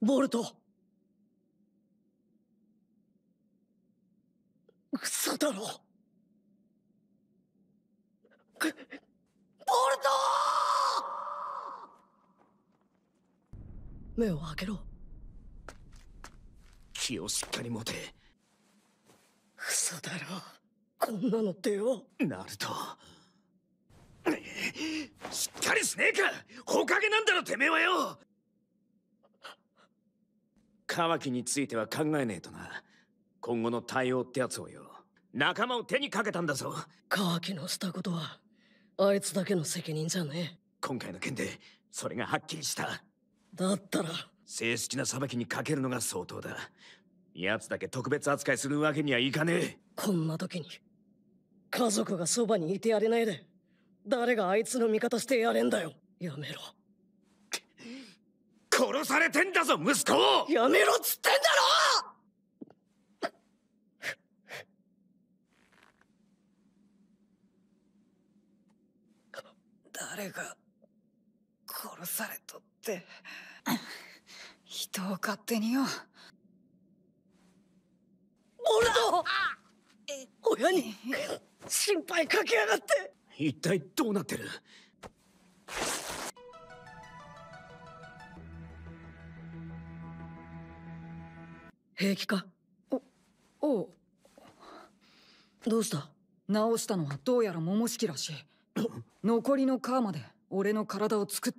ボルト嘘だろボルト目を開けろ気をしっかり持て嘘だろこんなのってよナルトしっかりしねえかほかげなんだろてめえはよカワキについては考えねえとな。今後の対応ってやつをよ。仲間を手にかけたんだぞ。カワキのしたことは、あいつだけの責任じゃねえ。今回の件で、それがはっきりした。だったら。正式な裁きにかけるのが相当だ。奴だけ特別扱いするわけにはいかねえ。こんな時に、家族がそばにいてやれないで、誰があいつの味方してやれんだよ。やめろ。殺されてんだぞ息子をやめろっつってんだろ誰が殺されとって人を勝手によ俺の親に心配かけやがって一体どうなってる平気かお、おう。どうした直したのはどうやら桃式らしい。残りのカーまで俺の体を作った。